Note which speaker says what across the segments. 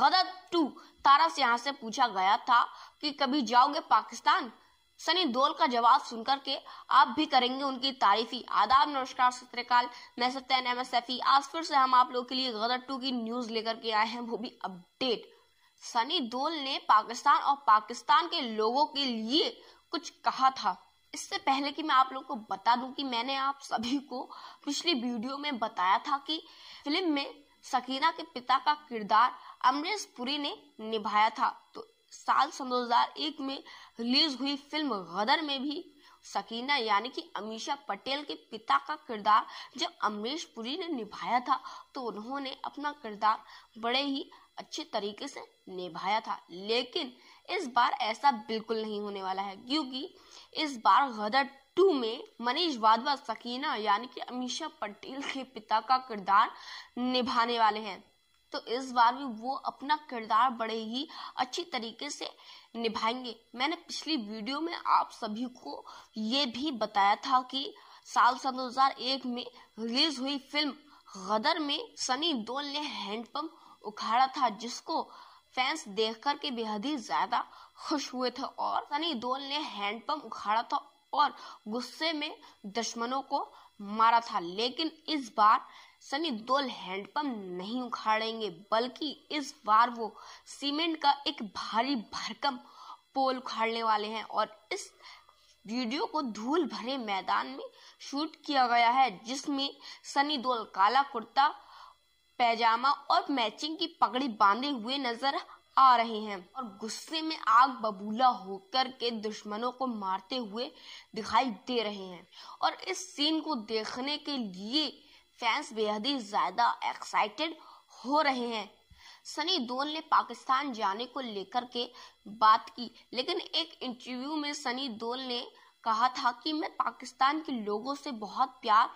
Speaker 1: गदर to तारा यहाँ से पूछा गया था कि कभी जाओगे पाकिस्तान सनी दोल का जवाब सुनकर के आप भी करेंगे उनकी तारीफी आदाब नमस्कार सत्यकाल मैं सत्यन एम एस एफी आज फिर से हम आप लोग के लिए गदर टू की न्यूज लेकर के आए हैं वो भी अपडेट सनी दोल ने पाकिस्तान और पाकिस्तान के लोगों के लिए कुछ कहा था इससे पहले कि मैं आप लोगों को बता दूं कि मैंने आप सभी को पिछली वीडियो में बताया था कि फिल्म में सकीना के पिता का किरदार अमरीश पुरी ने निभाया था तो साल सन 2001 में रिलीज हुई फिल्म गदर में भी सकीना यानी कि अमीशा पटेल के पिता का किरदार जब अमरीश पुरी ने निभाया था तो उन्होंने अपना किरदार बड़े ही अच्छे तरीके से निभाया था लेकिन इस बार ऐसा बिल्कुल नहीं होने वाला है क्योंकि इस बार गदर टू में मनीष वाधवा सकीना यानी कि अमीशा पटेल के पिता का किरदार निभाने वाले हैं तो इस बार भी वो अपना किरदार बड़े ही अच्छी तरीके से निभाएंगे मैंने पिछली वीडियो में आप सभी को ये भी बताया था कि साल सन 2001 में रिलीज हुई फिल्म गदर में सनी दोल ने हैंडपम्प उखाड़ा था जिसको फैंस देख कर के बेहद ही ज्यादा खुश हुए थे और सनी दोल ने हैंडपम्प उखाड़ा था और गुस्से में दुश्मनों को मारा था लेकिन इस बार सनी देओल हैंडपंप नहीं उखाड़ेंगे बल्कि इस बार वो सीमेंट का एक भारी भरकम पोल उखाड़ने वाले हैं और इस वीडियो को धूल भरे मैदान में शूट किया गया है जिसमें सनी दोल काला कुर्ता पैजामा और मैचिंग की पगड़ी बांधे हुए नजर आ रहे हैं और गुस्से में आग बबूला होकर के दुश्मनों को मारते हुए दिखाई दे रहे हैं और इस सीन को देखने के लिए फैंस बेहद ही ज्यादा एक्साइटेड हो रहे हैं सनी देओल ने पाकिस्तान जाने को लेकर के बात की लेकिन एक इंटरव्यू में सनी देओल ने कहा था कि मैं पाकिस्तान के लोगों से बहुत प्यार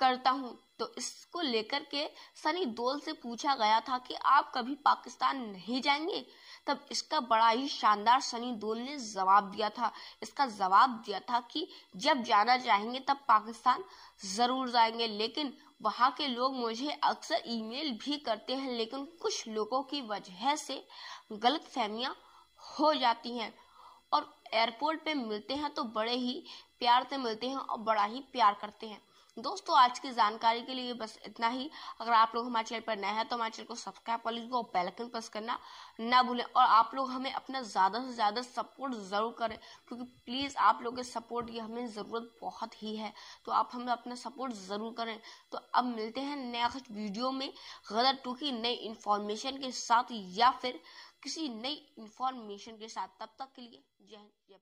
Speaker 1: करता हूँ तो इसको लेकर के सनी दोल से पूछा गया था कि आप कभी पाकिस्तान नहीं जाएंगे तब इसका बड़ा ही शानदार सनी दोल ने जवाब दिया था इसका जवाब दिया था कि जब जाना चाहेंगे तब पाकिस्तान जरूर जाएंगे लेकिन वहाँ के लोग मुझे अक्सर ईमेल भी करते हैं लेकिन कुछ लोगों की वजह से गलत फहमियाँ हो जाती हैं और एयरपोर्ट पे मिलते हैं तो बड़े ही प्यार से मिलते हैं और बड़ा ही प्यार करते हैं दोस्तों आज की जानकारी के लिए बस इतना ही अगर आप लोग हमारे चैनल पर नए हैं तो हमारे चैनल को सब्सक्राइब कर लीजिएगा और बेलकन प्रेस करना ना भूलें और आप लोग हमें अपना ज़्यादा से ज़्यादा सपोर्ट ज़रूर करें क्योंकि प्लीज़ आप लोग के सपोर्ट की हमें ज़रूरत बहुत ही है तो आप हमें अपना सपोर्ट ज़रूर करें तो अब मिलते हैं नेक्स्ट वीडियो में गलत टू की नई इन्फॉर्मेशन के साथ या फिर किसी नई इन्फॉर्मेशन के साथ तब तक के लिए जय जय